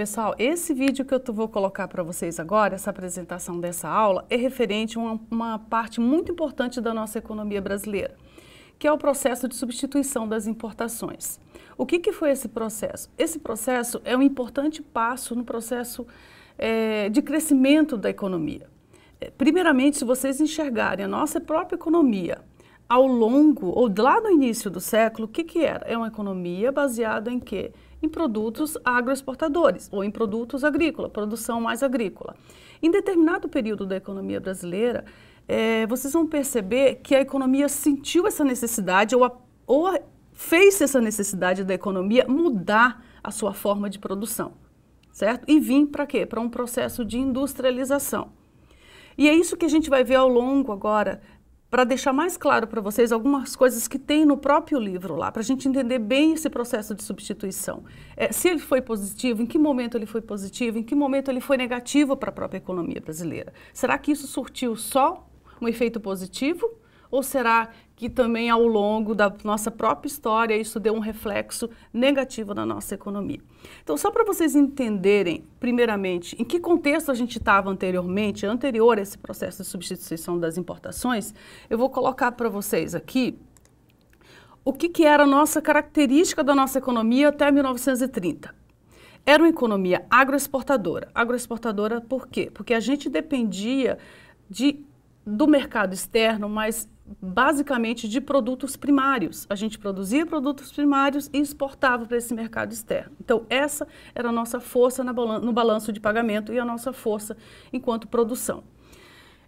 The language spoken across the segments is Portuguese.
Pessoal, esse vídeo que eu vou colocar para vocês agora, essa apresentação dessa aula, é referente a uma, uma parte muito importante da nossa economia brasileira, que é o processo de substituição das importações. O que, que foi esse processo? Esse processo é um importante passo no processo é, de crescimento da economia. Eh, primeiramente, se vocês enxergarem a nossa própria economia ao longo, ou lá no início do século, o que, que era? É uma economia baseada em quê? em produtos agroexportadores ou em produtos agrícolas, produção mais agrícola. Em determinado período da economia brasileira, é, vocês vão perceber que a economia sentiu essa necessidade ou, a, ou a, fez essa necessidade da economia mudar a sua forma de produção, certo? E vir para quê? Para um processo de industrialização. E é isso que a gente vai ver ao longo agora para deixar mais claro para vocês algumas coisas que tem no próprio livro lá, para a gente entender bem esse processo de substituição. É, se ele foi positivo, em que momento ele foi positivo, em que momento ele foi negativo para a própria economia brasileira. Será que isso surtiu só um efeito positivo ou será que também ao longo da nossa própria história isso deu um reflexo negativo na nossa economia. Então, só para vocês entenderem, primeiramente, em que contexto a gente estava anteriormente, anterior a esse processo de substituição das importações, eu vou colocar para vocês aqui o que, que era a nossa característica da nossa economia até 1930 era uma economia agroexportadora. Agroexportadora por quê? Porque a gente dependia de, do mercado externo, mas basicamente de produtos primários. A gente produzia produtos primários e exportava para esse mercado externo. Então, essa era a nossa força no balanço de pagamento e a nossa força enquanto produção.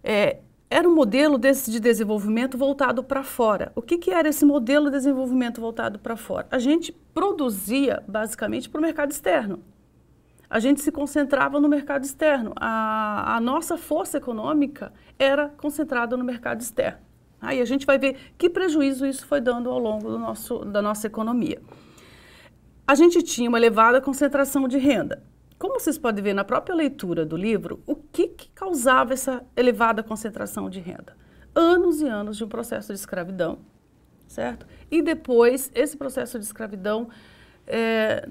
É, era um modelo desse de desenvolvimento voltado para fora. O que, que era esse modelo de desenvolvimento voltado para fora? A gente produzia basicamente para o mercado externo a gente se concentrava no mercado externo. A, a, nossa força econômica era concentrada no mercado externo. Aí a gente vai ver que prejuízo isso foi dando ao longo nosso, da nossa economia. A gente tinha uma elevada concentração de renda. Como vocês podem ver na própria leitura do livro, o que, que causava essa elevada concentração de renda? Anos e anos de um processo de escravidão, certo? E depois, esse processo de escravidão é,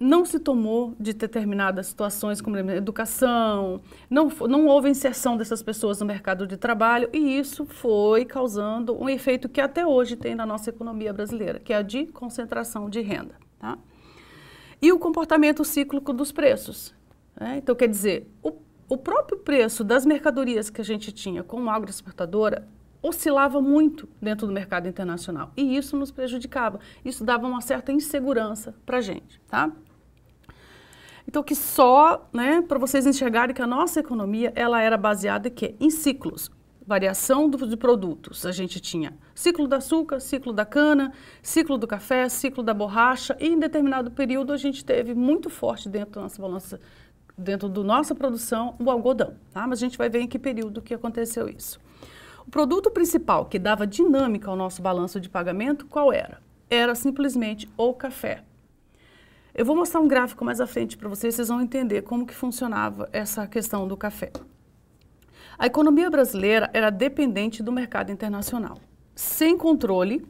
não se tomou de determinadas situações, como educação, não, não houve inserção dessas pessoas no mercado de trabalho, e isso foi causando um efeito que até hoje tem na nossa economia brasileira, que é a de concentração de renda. Tá? E o comportamento cíclico dos preços. Né? Então, quer dizer, o, o próprio preço das mercadorias que a gente tinha como agroexportadora oscilava muito dentro do mercado internacional e isso nos prejudicava. Isso dava uma certa insegurança para a gente, tá? Então, que só, né, para vocês enxergarem que a nossa economia, ela era baseada em, quê? em ciclos, variação do, de produtos. A gente tinha ciclo do açúcar, ciclo da cana, ciclo do café, ciclo da borracha, e em determinado período a gente teve muito forte dentro da nossa balança, dentro da nossa produção, o algodão. Tá? Mas a gente vai ver em que período que aconteceu isso. O produto principal que dava dinâmica ao nosso balanço de pagamento, qual era? Era simplesmente o café. Eu vou mostrar um gráfico mais à frente para vocês, vocês vão entender como que funcionava essa questão do café. A economia brasileira era dependente do mercado internacional, sem controle,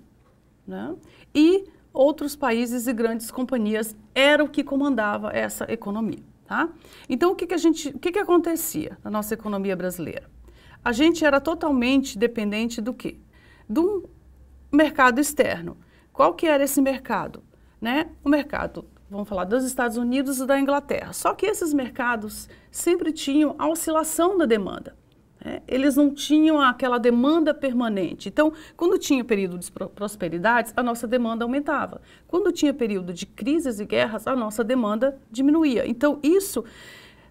né? e outros países e grandes companhias eram o que comandava essa economia. Tá? Então, o que, que, a gente, o que, que acontecia na nossa economia brasileira? A gente era totalmente dependente do quê? Do mercado externo. Qual que era esse mercado? Né? O mercado vamos falar dos Estados Unidos e da Inglaterra. Só que esses mercados sempre tinham a oscilação da demanda. Né? Eles não tinham aquela demanda permanente. Então, quando tinha período de prosperidades, a nossa demanda aumentava. Quando tinha período de crises e guerras, a nossa demanda diminuía. Então, isso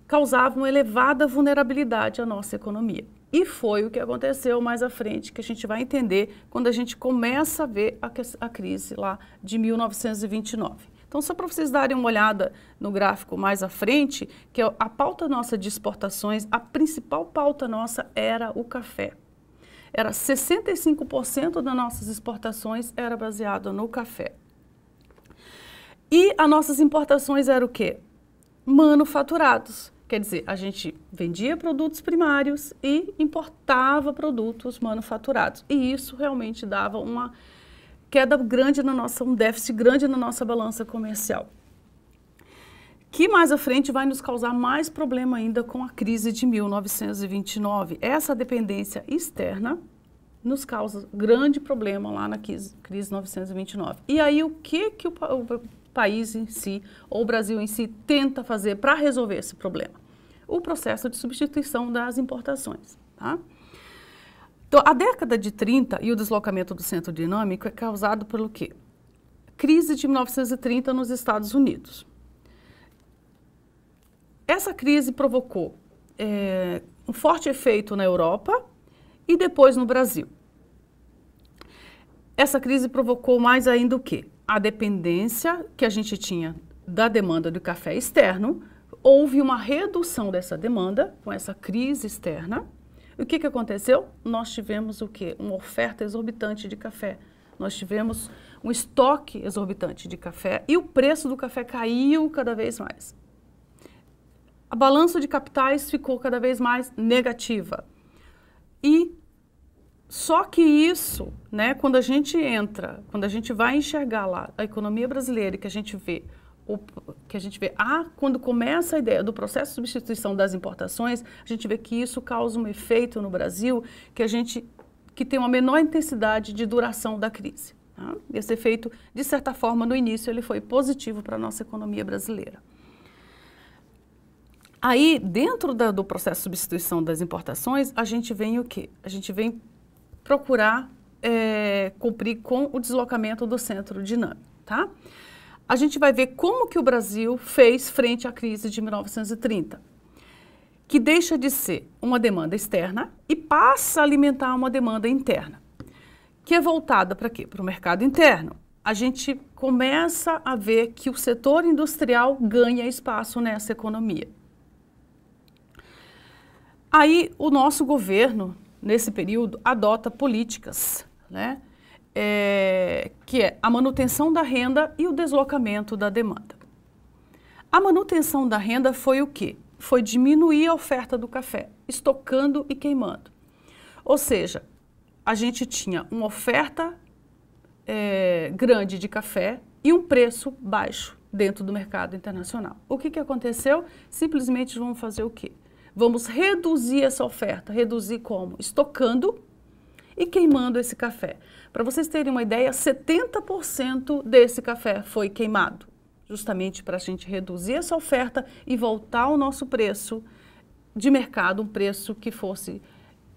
causava uma elevada vulnerabilidade à nossa economia. E foi o que aconteceu mais à frente, que a gente vai entender quando a gente começa a ver a, a crise lá de 1929. Então, só para vocês darem uma olhada no gráfico mais à frente, que é a pauta nossa de exportações, a principal pauta nossa era o café. Era 65% das nossas exportações era baseado no café. E as nossas importações eram o quê? Manufaturados. Quer dizer, a gente vendia produtos primários e importava produtos manufaturados. E isso realmente dava uma queda grande na nossa, um déficit grande na nossa balança comercial. Que mais à frente vai nos causar mais problema ainda com a crise de 1929. Essa dependência externa nos causa grande problema lá na crise, crise 1929 E aí o que que o, o país em si, ou o Brasil em si, tenta fazer para resolver esse problema? O processo de substituição das importações, tá? Então, a década de 30 e o deslocamento do centro dinâmico é causado pelo quê? Crise de 1930 nos Estados Unidos. Essa crise provocou é, um forte efeito na Europa e depois no Brasil. Essa crise provocou mais ainda o quê? A dependência que a gente tinha da demanda do café externo. Houve uma redução dessa demanda com essa crise externa e o que, que aconteceu? Nós tivemos o quê? Uma oferta exorbitante de café. Nós tivemos um estoque exorbitante de café e o preço do café caiu cada vez mais. A balança de capitais ficou cada vez mais negativa. E só que isso, né, quando a gente entra, quando a gente vai enxergar lá a economia brasileira e que a gente vê o que a gente vê, ah, quando começa a ideia do processo de substituição das importações, a gente vê que isso causa um efeito no Brasil que a gente que tem uma menor intensidade de duração da crise. Tá? Esse efeito, de certa forma, no início ele foi positivo para a nossa economia brasileira. Aí, dentro da, do processo de substituição das importações, a gente vem o quê? A gente vem procurar é, cumprir com o deslocamento do centro dinâmico, tá? a gente vai ver como que o Brasil fez frente à crise de 1930, que deixa de ser uma demanda externa e passa a alimentar uma demanda interna, que é voltada para quê? Para o mercado interno. A gente começa a ver que o setor industrial ganha espaço nessa economia. Aí o nosso governo, nesse período, adota políticas, né? é, que é a manutenção da renda e o deslocamento da demanda. A manutenção da renda foi o quê? Foi diminuir a oferta do café, estocando e queimando. Ou seja, a gente tinha uma oferta é, grande de café e um preço baixo dentro do mercado internacional. O que, que aconteceu? Simplesmente vamos fazer o quê? Vamos reduzir essa oferta. Reduzir como? Estocando e queimando esse café. Para vocês terem uma ideia, 70% desse café foi queimado, justamente para a gente reduzir essa oferta e voltar ao nosso preço de mercado, um preço que fosse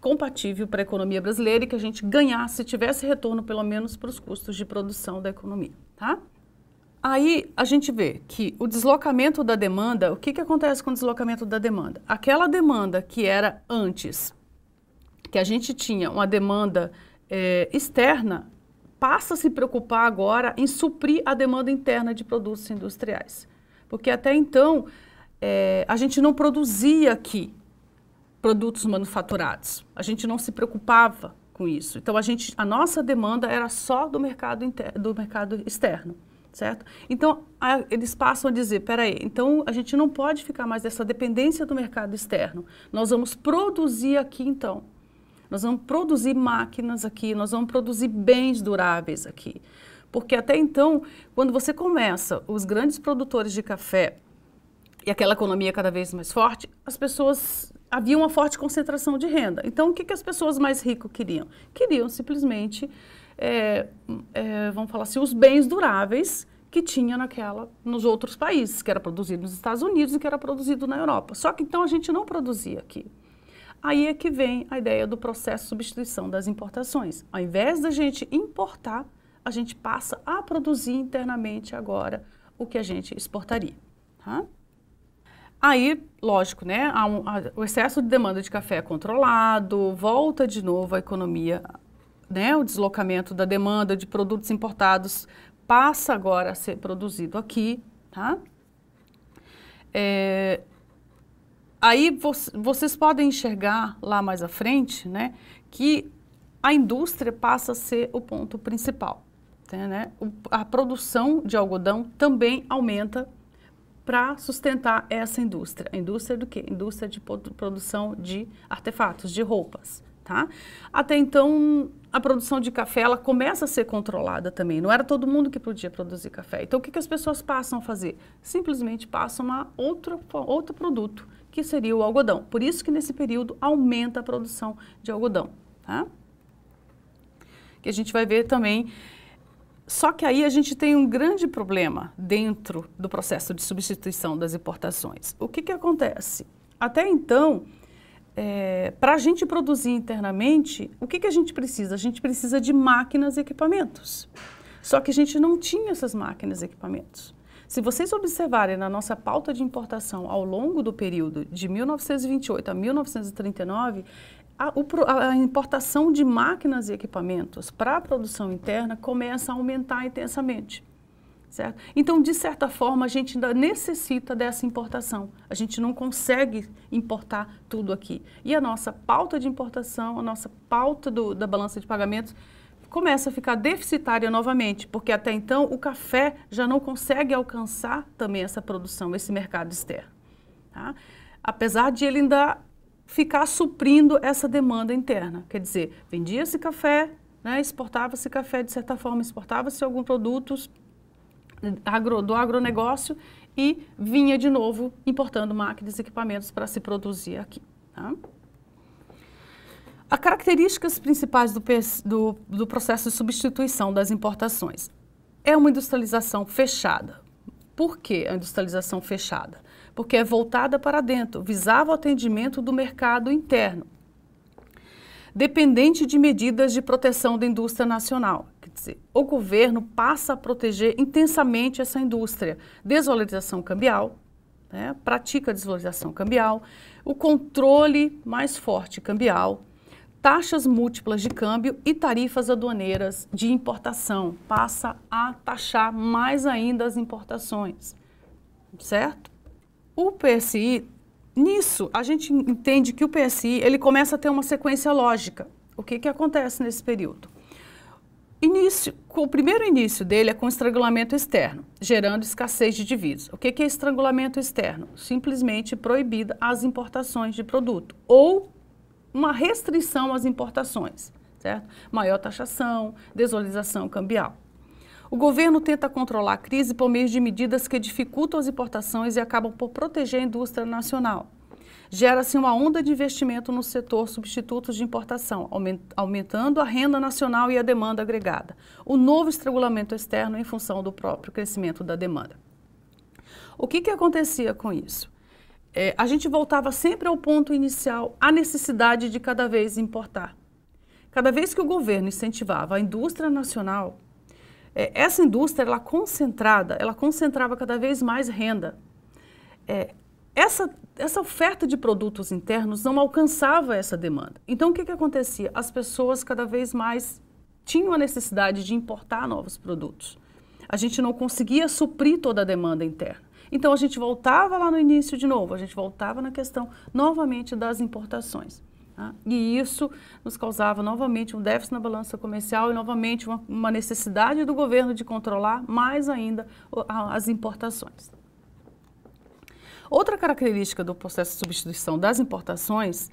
compatível para a economia brasileira e que a gente ganhasse, tivesse retorno pelo menos para os custos de produção da economia, tá? Aí a gente vê que o deslocamento da demanda, o que, que acontece com o deslocamento da demanda? Aquela demanda que era antes que a gente tinha uma demanda é, externa, passa a se preocupar agora em suprir a demanda interna de produtos industriais. Porque até então, é, a gente não produzia aqui produtos manufaturados. A gente não se preocupava com isso. Então, a, gente, a nossa demanda era só do mercado, inter, do mercado externo certo? Então, a, eles passam a dizer, peraí, então a gente não pode ficar mais nessa dependência do mercado externo. Nós vamos produzir aqui, então. Nós vamos produzir máquinas aqui, nós vamos produzir bens duráveis aqui. Porque até então, quando você começa os grandes produtores de café e aquela economia cada vez mais forte, as pessoas havia uma forte concentração de renda. Então, o que, que as pessoas mais ricas queriam? Queriam simplesmente, é, é, vamos falar assim, os bens duráveis que tinha naquela, nos outros países, que era produzido nos Estados Unidos e que era produzido na Europa. Só que então a gente não produzia aqui. Aí é que vem a ideia do processo de substituição das importações. Ao invés da gente importar, a gente passa a produzir internamente agora o que a gente exportaria. Tá? Aí, lógico, né, um, o excesso de demanda de café é controlado, volta de novo a economia, né, o deslocamento da demanda de produtos importados passa agora a ser produzido aqui, tá? É, Aí vo vocês podem enxergar lá mais à frente, né, que a indústria passa a ser o ponto principal. Tá, né? O, a produção de algodão também aumenta para sustentar essa indústria. A indústria do quê? Indústria de produção de artefatos, de roupas. Tá? Até então, a produção de café ela começa a ser controlada também. Não era todo mundo que podia produzir café. Então, o que, que as pessoas passam a fazer? Simplesmente passam a outro, outro produto que seria o algodão. Por isso que nesse período aumenta a produção de algodão, tá? Que a gente vai ver também. Só que aí a gente tem um grande problema dentro do processo de substituição das importações. O que, que acontece? Até então, é, para a gente produzir internamente, o que, que a gente precisa? A gente precisa de máquinas e equipamentos. Só que a gente não tinha essas máquinas e equipamentos. Se vocês observarem na nossa pauta de importação ao longo do período de 1928 a 1939, a, a importação de máquinas e equipamentos para a produção interna começa a aumentar intensamente. Certo? Então, de certa forma, a gente ainda necessita dessa importação. A gente não consegue importar tudo aqui. E a nossa pauta de importação, a nossa pauta do, da balança de pagamentos começa a ficar deficitária novamente, porque até então o café já não consegue alcançar também essa produção, esse mercado externo. Tá? Apesar de ele ainda ficar suprindo essa demanda interna. Quer dizer, vendia-se café, né, exportava-se café, de certa forma, exportava-se alguns produtos agro, do agronegócio e vinha de novo importando máquinas e equipamentos para se produzir aqui. Tá? As características principais do, do, do processo de substituição das importações é uma industrialização fechada. Por que a industrialização fechada? Porque é voltada para dentro, visava o atendimento do mercado interno, dependente de medidas de proteção da indústria nacional. Quer dizer, o governo passa a proteger intensamente essa indústria. Desvalorização cambial, né? pratica desvalorização cambial, o controle mais forte cambial, taxas múltiplas de câmbio e tarifas aduaneiras de importação. Passa a taxar mais ainda as importações, certo? O PSI, nisso, a gente entende que o PSI ele começa a ter uma sequência lógica. O que, que acontece nesse período? Início, o primeiro início dele é com estrangulamento externo, gerando escassez de divisas. O que, que é estrangulamento externo? Simplesmente proibida as importações de produto ou uma restrição às importações, certo? Maior taxação, desolização cambial. O governo tenta controlar a crise por meio de medidas que dificultam as importações e acabam por proteger a indústria nacional. Gera-se uma onda de investimento no setor substitutos de importação, aumentando a renda nacional e a demanda agregada. O novo estrangulamento externo em função do próprio crescimento da demanda. O que, que acontecia com isso? é, a gente voltava sempre ao ponto inicial, a necessidade de cada vez importar. Cada vez que o governo incentivava a indústria nacional, é, essa indústria ela concentrada, ela concentrava cada vez mais renda. É, essa, essa oferta de produtos internos não alcançava essa demanda. Então o que, que acontecia? As pessoas cada vez mais tinham a necessidade de importar novos produtos. A gente não conseguia suprir toda a demanda interna. Então a gente voltava lá no início de novo, a gente voltava na questão novamente das importações. Tá? E isso nos causava novamente um déficit na balança comercial e novamente uma, uma necessidade do governo de controlar mais ainda as importações. Outra característica do processo de substituição das importações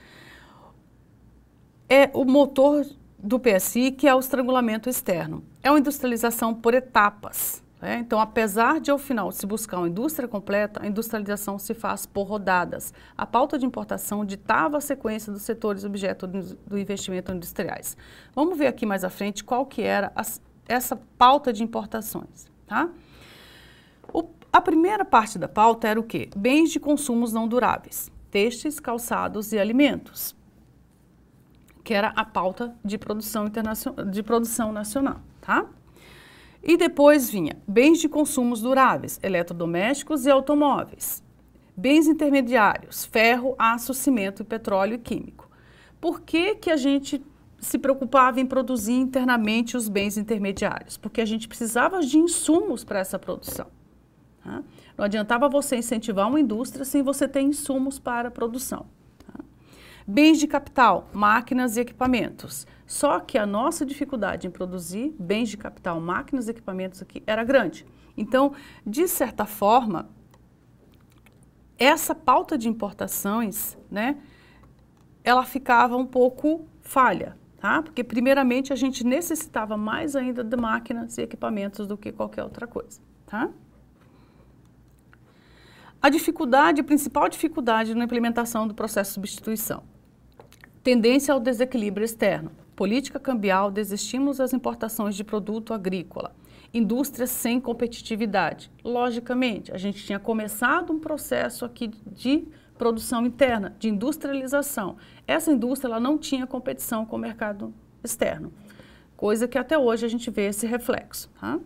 é o motor do PSI, que é o estrangulamento externo. É uma industrialização por etapas. Né? então, apesar de, ao final, se buscar uma indústria completa, a industrialização se faz por rodadas. A pauta de importação ditava a sequência dos setores objeto do investimento industriais. Vamos ver aqui mais à frente qual que era as, essa pauta de importações. Tá? O, a primeira parte da pauta era o quê? Bens de consumos não duráveis, textos, calçados e alimentos, que era a pauta de produção, internacional de produção nacional. Tá? E depois vinha bens de consumos duráveis, eletrodomésticos e automóveis. Bens intermediários, ferro, aço, cimento, petróleo e químico. Por que, que a gente se preocupava em produzir internamente os bens intermediários? Porque a gente precisava de insumos para essa produção. Tá? Não adiantava você incentivar uma indústria sem você ter insumos para a produção. Bens de capital, máquinas e equipamentos. Só que a nossa dificuldade em produzir bens de capital, máquinas e equipamentos aqui era grande. Então, de certa forma, essa pauta de importações, né, ela ficava um pouco falha, tá? Porque primeiramente a gente necessitava mais ainda de máquinas e equipamentos do que qualquer outra coisa, tá? A dificuldade, a principal dificuldade na implementação do processo de substituição. Tendência ao desequilíbrio externo. Política cambial, desistimos as importações de produto agrícola. Indústria sem competitividade. Logicamente, a gente tinha começado um processo aqui de produção interna, de industrialização. Essa indústria ela não tinha competição com o mercado externo, coisa que até hoje a gente vê esse reflexo. Tá?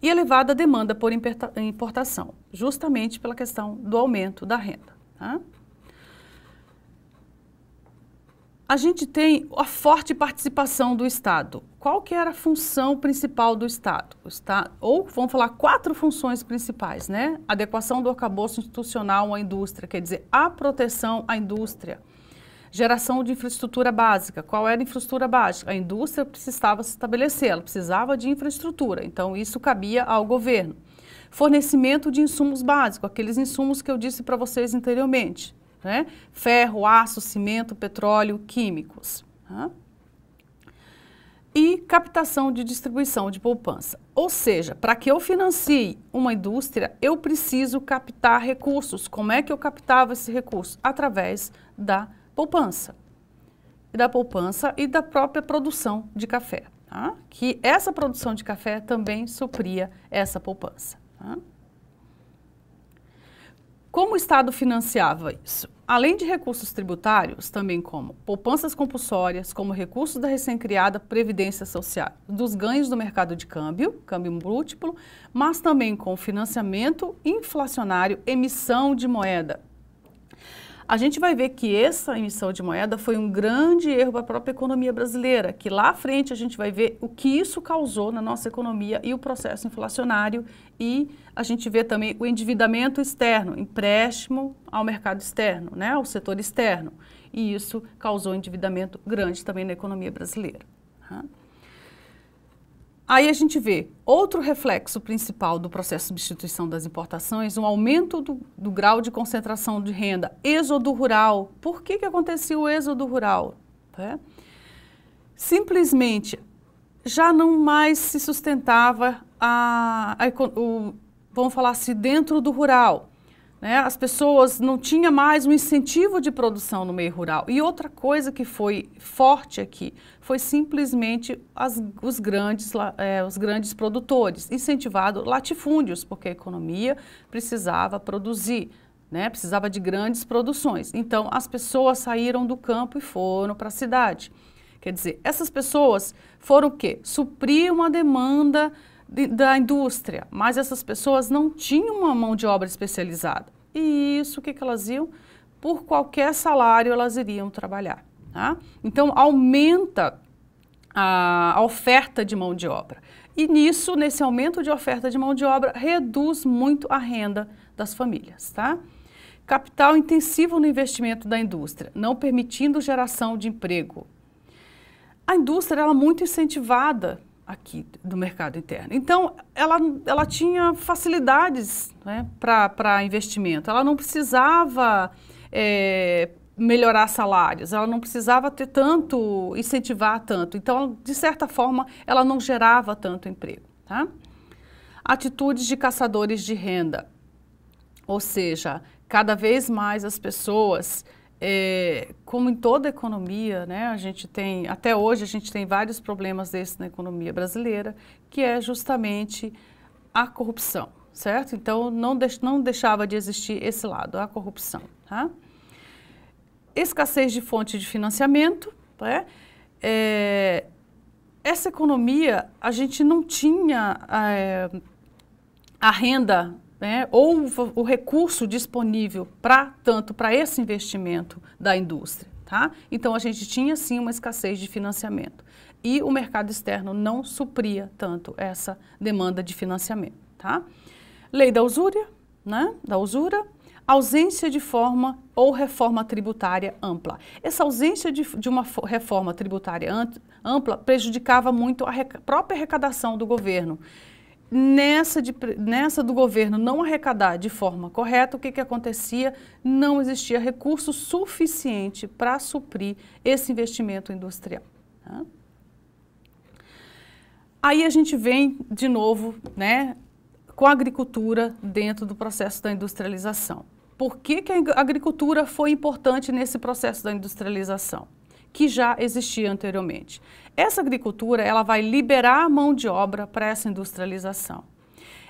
E elevada demanda por importação, justamente pela questão do aumento da renda. Tá? a gente tem a forte participação do Estado. Qual que era a função principal do Estado? ou vamos falar quatro funções principais, né? Adequação do arcabouço institucional à indústria, quer dizer, a proteção à indústria. Geração de infraestrutura básica. Qual era a infraestrutura básica? A indústria precisava se estabelecer, ela precisava de infraestrutura, então isso cabia ao governo. Fornecimento de insumos básicos, aqueles insumos que eu disse para vocês anteriormente, né? ferro, aço, cimento, petróleo, químicos. Né? E captação de distribuição de poupança. Ou seja, para que eu financie uma indústria, eu preciso captar recursos. Como é que eu captava esse recurso? Através da poupança. E da poupança e da própria produção de café. Tá? Que essa produção de café também supria essa poupança. Tá? Como o Estado financiava isso? Além de recursos tributários, também como poupanças compulsórias, como recursos da recém-criada Previdência Social, dos ganhos do mercado de câmbio, câmbio múltiplo, mas também com financiamento inflacionário, emissão de moeda, a gente vai ver que essa emissão de moeda foi um grande erro para a própria economia brasileira, que lá à frente a gente vai ver o que isso causou na nossa economia e o processo inflacionário e a gente vê também o endividamento externo, empréstimo ao mercado externo, né, ao setor externo. E isso causou endividamento grande também na economia brasileira. Uhum. Aí a gente vê outro reflexo principal do processo de substituição das importações, um aumento do, do grau de concentração de renda, êxodo rural. Por que, que aconteceu o êxodo rural? É. Simplesmente já não mais se sustentava a, a o, vamos falar assim, dentro do rural. Né? As pessoas não tinham mais um incentivo de produção no meio rural. E outra coisa que foi forte aqui foi simplesmente as, os, grandes, é, os grandes produtores, incentivado latifúndios, porque a economia precisava produzir. Né? Precisava de grandes produções. Então, as pessoas saíram do campo e foram para a cidade. Quer dizer, essas pessoas foram o quê? Suprir uma demanda de, da indústria, mas essas pessoas não tinham uma mão de obra especializada. E isso, o que, que elas iam? Por qualquer salário elas iriam trabalhar. Tá? Então, aumenta a oferta de mão de obra. E nisso, nesse aumento de oferta de mão de obra, reduz muito a renda das famílias, tá? Capital intensivo no investimento da indústria, não permitindo geração de emprego. A indústria ela é muito incentivada aqui do mercado interno. Então, ela, ela tinha facilidades né, para investimento, ela não precisava é, melhorar salários, ela não precisava ter tanto, incentivar tanto. Então, de certa forma, ela não gerava tanto emprego. Tá? Atitudes de caçadores de renda, ou seja, cada vez mais as pessoas é, como em toda economia, né, a gente tem, até hoje a gente tem vários problemas desses na economia brasileira, que é justamente a corrupção, certo? Então não, não deixava de existir esse lado, a corrupção. Tá? Escassez de fonte de financiamento, né? É, essa economia a gente não tinha é, a renda né, ou o recurso disponível para tanto para esse investimento da indústria. Tá? Então a gente tinha sim uma escassez de financiamento e o mercado externo não supria tanto essa demanda de financiamento. Tá? Lei da usura, né? da usura, ausência de forma ou reforma tributária ampla. Essa ausência de, de uma reforma tributária ampla prejudicava muito a própria arrecadação do governo. Nessa, de, nessa do governo não arrecadar de forma correta, o que, que acontecia? Não existia recurso suficiente para suprir esse investimento industrial. Tá? Aí a gente vem de novo né, com a agricultura dentro do processo da industrialização. Por que, que a agricultura foi importante nesse processo da industrialização, que já existia anteriormente? Essa agricultura ela vai liberar a mão de obra para essa industrialização.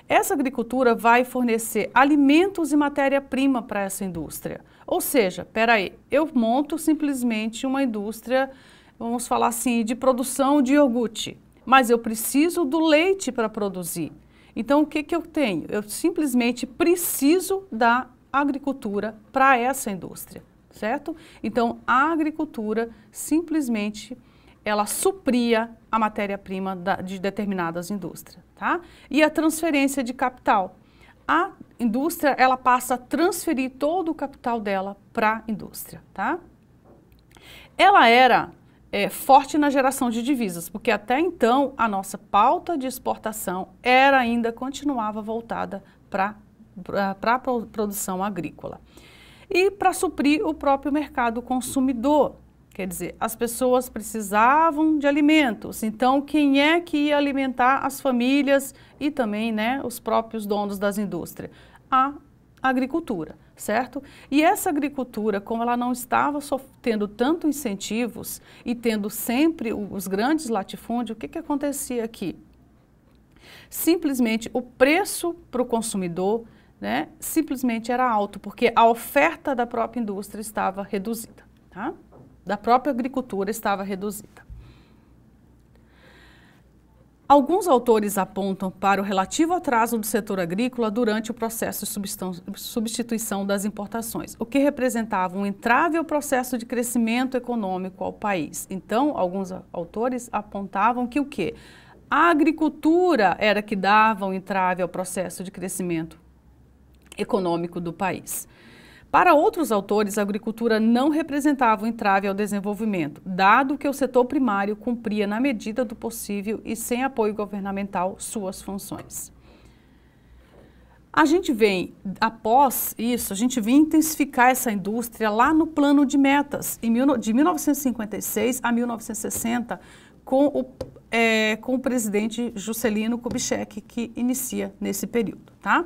Essa agricultura vai fornecer alimentos e matéria-prima para essa indústria. Ou seja, peraí, eu monto simplesmente uma indústria, vamos falar assim, de produção de iogurte, mas eu preciso do leite para produzir. Então, o que, que eu tenho? Eu simplesmente preciso da agricultura para essa indústria, certo? Então, a agricultura simplesmente ela supria a matéria-prima de determinadas indústrias, tá? E a transferência de capital. A indústria, ela passa a transferir todo o capital dela para a indústria, tá? Ela era é, forte na geração de divisas, porque até então a nossa pauta de exportação era ainda, continuava voltada para a produção agrícola. E para suprir o próprio mercado consumidor, Quer dizer, as pessoas precisavam de alimentos, então quem é que ia alimentar as famílias e também né, os próprios donos das indústrias? A agricultura, certo? E essa agricultura, como ela não estava tendo tanto incentivos e tendo sempre os grandes latifúndios, o que, que acontecia aqui? Simplesmente o preço para o consumidor né, simplesmente era alto, porque a oferta da própria indústria estava reduzida. Tá? da própria agricultura estava reduzida. Alguns autores apontam para o relativo atraso do setor agrícola durante o processo de substituição das importações, o que representava um entrave ao processo de crescimento econômico ao país. Então, alguns autores apontavam que o quê? A agricultura era que dava um entrave ao processo de crescimento econômico do país. Para outros autores, a agricultura não representava um entrave ao desenvolvimento, dado que o setor primário cumpria, na medida do possível e sem apoio governamental, suas funções. A gente vem, após isso, a gente vem intensificar essa indústria lá no plano de metas, de 1956 a 1960, com o, é, com o presidente Juscelino Kubitschek, que inicia nesse período, tá?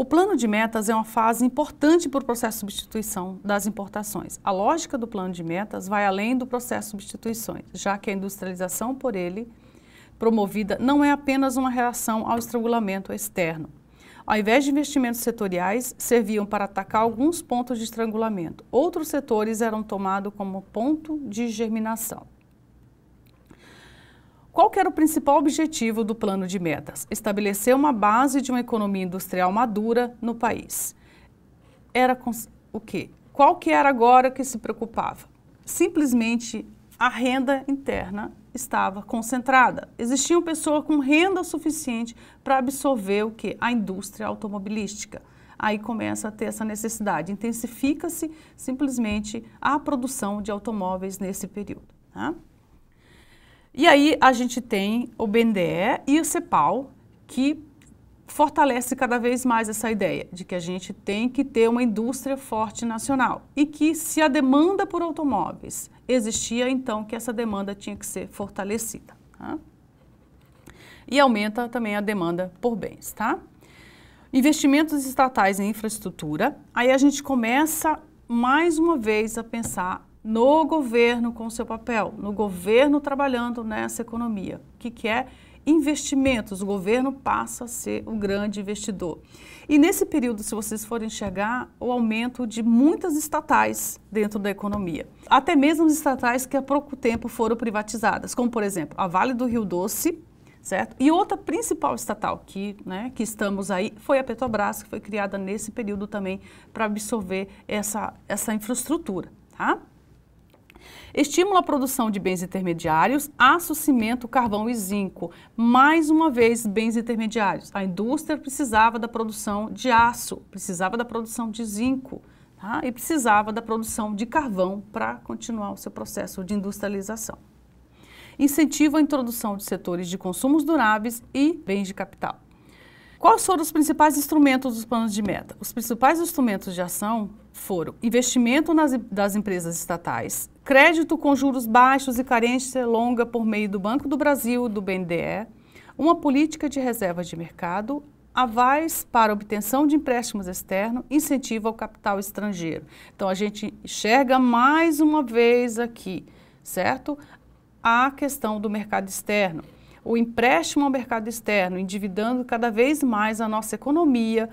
O plano de metas é uma fase importante para o processo de substituição das importações. A lógica do plano de metas vai além do processo de substituições, já que a industrialização por ele promovida não é apenas uma reação ao estrangulamento externo. Ao invés de investimentos setoriais, serviam para atacar alguns pontos de estrangulamento. Outros setores eram tomados como ponto de germinação. Qual que era o principal objetivo do plano de metas? Estabelecer uma base de uma economia industrial madura no país. Era o quê? Qual que era agora que se preocupava? Simplesmente a renda interna estava concentrada. Existiam pessoas com renda suficiente para absorver o que? A indústria automobilística. Aí começa a ter essa necessidade, intensifica-se simplesmente a produção de automóveis nesse período. Tá? E aí a gente tem o BNDE e o CEPAL, que fortalece cada vez mais essa ideia de que a gente tem que ter uma indústria forte nacional e que se a demanda por automóveis existia, então que essa demanda tinha que ser fortalecida. Tá? E aumenta também a demanda por bens, tá? Investimentos estatais em infraestrutura. Aí a gente começa mais uma vez a pensar no governo com seu papel, no governo trabalhando nessa economia, que, que é investimentos. O governo passa a ser o grande investidor. E nesse período, se vocês forem enxergar, o aumento de muitas estatais dentro da economia. Até mesmo estatais que há pouco tempo foram privatizadas, como por exemplo a Vale do Rio Doce, certo? E outra principal estatal que, né, que estamos aí foi a Petrobras, que foi criada nesse período também para absorver essa, essa infraestrutura, tá? estimula a produção de bens intermediários, aço, cimento, carvão e zinco. Mais uma vez, bens intermediários. A indústria precisava da produção de aço, precisava da produção de zinco. Tá? e precisava da produção de carvão para continuar o seu processo de industrialização. Incentiva a introdução de setores de consumos duráveis e bens de capital. Quais foram os principais instrumentos dos planos de meta? Os principais instrumentos de ação foram investimento nas, das empresas estatais, crédito com juros baixos e carência longa por meio do Banco do Brasil, do BNDE, uma política de reserva de mercado, avais para obtenção de empréstimos externos, incentivo ao capital estrangeiro. Então a gente enxerga mais uma vez aqui, certo? A questão do mercado externo o empréstimo ao mercado externo, endividando cada vez mais a nossa economia,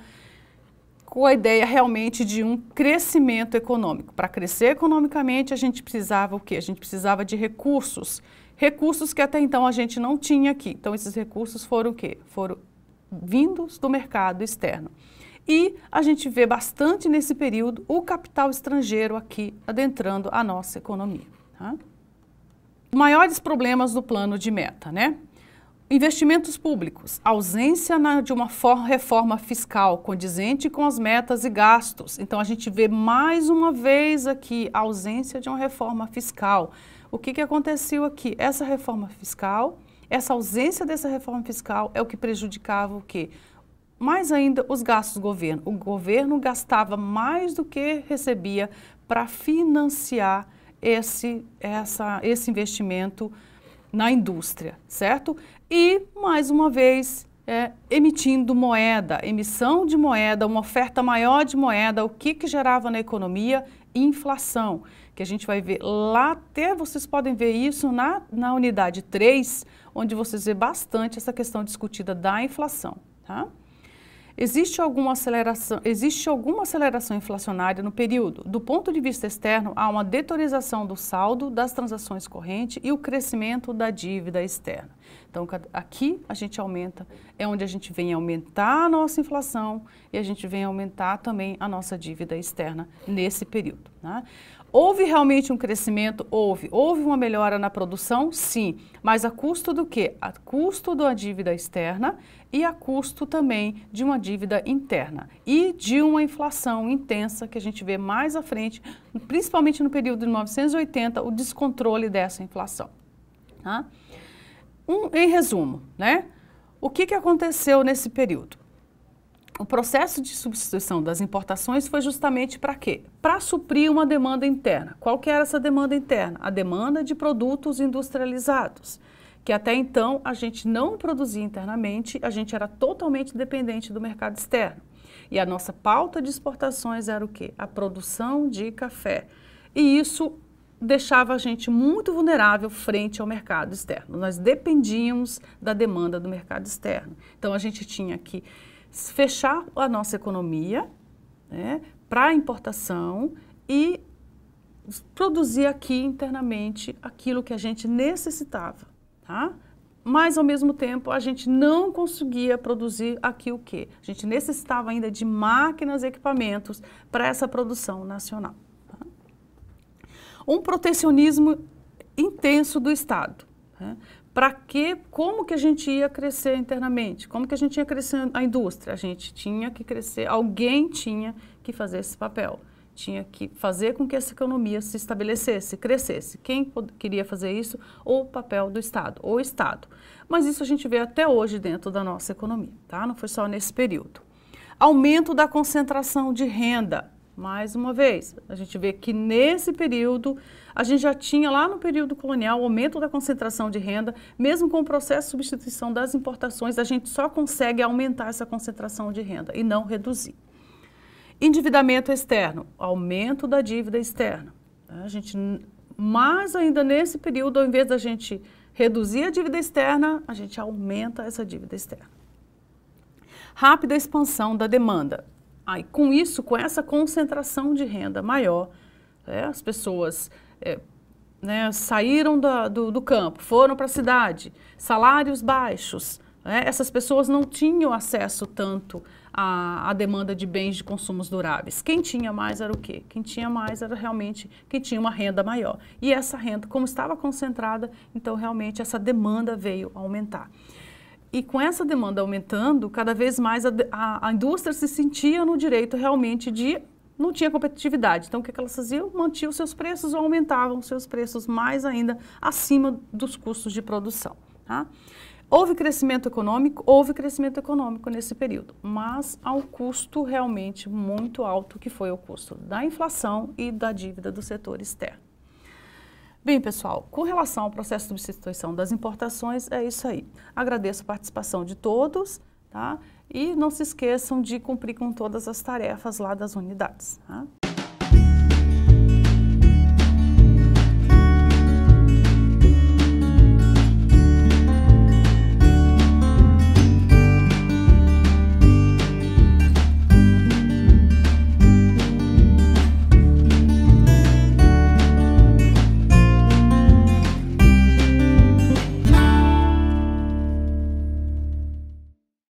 com a ideia realmente de um crescimento econômico. Para crescer economicamente, a gente precisava o quê? A gente precisava de recursos, recursos que até então a gente não tinha aqui. Então esses recursos foram o quê? Foram vindos do mercado externo. E a gente vê bastante nesse período o capital estrangeiro aqui adentrando a nossa economia. Tá? Maiores problemas do plano de meta, né? Investimentos públicos, ausência na, de uma reforma fiscal condizente com as metas e gastos. Então, a gente vê mais uma vez aqui a ausência de uma reforma fiscal. O que, que aconteceu aqui? Essa reforma fiscal, essa ausência dessa reforma fiscal é o que prejudicava o quê? Mais ainda, os gastos do governo. O governo gastava mais do que recebia para financiar esse, essa, esse investimento na indústria, certo? E, mais uma vez, é, emitindo moeda, emissão de moeda, uma oferta maior de moeda, o que, que gerava na economia? Inflação, que a gente vai ver lá até, vocês podem ver isso na, na unidade 3, onde vocês vê bastante essa questão discutida da inflação, tá? Existe alguma aceleração, existe alguma aceleração inflacionária no período? Do ponto de vista externo, há uma detorização do saldo das transações correntes e o crescimento da dívida externa. Então, aqui a gente aumenta, é onde a gente vem aumentar a nossa inflação e a gente vem aumentar também a nossa dívida externa nesse período. Né? Houve realmente um crescimento? Houve. Houve uma melhora na produção? Sim. Mas a custo do quê? A custo da dívida externa e a custo também de uma dívida interna e de uma inflação intensa que a gente vê mais à frente, principalmente no período de 1980, o descontrole dessa inflação. Tá? Um, em resumo, né? o que, que aconteceu nesse período? O processo de substituição das importações foi justamente para quê? Para suprir uma demanda interna. Qual que era essa demanda interna? A demanda de produtos industrializados que até então a gente não produzia internamente, a gente era totalmente dependente do mercado externo. E a nossa pauta de exportações era o quê? A produção de café. E isso deixava a gente muito vulnerável frente ao mercado externo. Nós dependíamos da demanda do mercado externo. Então a gente tinha que fechar a nossa economia né, para importação e produzir aqui internamente aquilo que a gente necessitava tá? Mas, ao mesmo tempo, a gente não conseguia produzir aqui o quê? A gente necessitava ainda de máquinas e equipamentos para essa produção nacional. Tá? Um protecionismo intenso do Estado. Né? Para que, como que a gente ia crescer internamente? Como que a gente ia crescer a indústria? A gente tinha que crescer, alguém tinha que fazer esse papel tinha que fazer com que essa economia se estabelecesse, crescesse. Quem queria fazer isso? Ou o papel do Estado, ou o Estado. Mas isso a gente vê até hoje dentro da nossa economia, tá? Não foi só nesse período. Aumento da concentração de renda. Mais uma vez, a gente vê que nesse período, a gente já tinha lá no período colonial aumento da concentração de renda, mesmo com o processo de substituição das importações, a gente só consegue aumentar essa concentração de renda e não reduzir. Endividamento externo, aumento da dívida externa. Né? A gente, mas ainda nesse período, ao invés da gente reduzir a dívida externa, a gente aumenta essa dívida externa. Rápida expansão da demanda. Aí, com isso, com essa concentração de renda maior, né, as pessoas é, né, saíram da, do, do, campo, foram para a cidade, salários baixos. Né, essas pessoas não tinham acesso tanto a, a demanda de bens de consumos duráveis. Quem tinha mais era o quê? Quem tinha mais era realmente quem tinha uma renda maior. E essa renda, como estava concentrada, então realmente essa demanda veio aumentar. E com essa demanda aumentando, cada vez mais a, a, a indústria se sentia no direito realmente de não tinha competitividade. Então, o que, elas faziam? Mantiam seus preços ou aumentavam seus preços mais ainda acima dos custos de produção. Tá? Houve crescimento econômico? Houve crescimento econômico nesse período, mas ao custo realmente muito alto, que foi o custo da inflação e da dívida do setor externo. Bem, pessoal, com relação ao processo de substituição das importações, é isso aí. Agradeço a participação de todos, tá? E não se esqueçam de cumprir com todas as tarefas lá das unidades. Tá?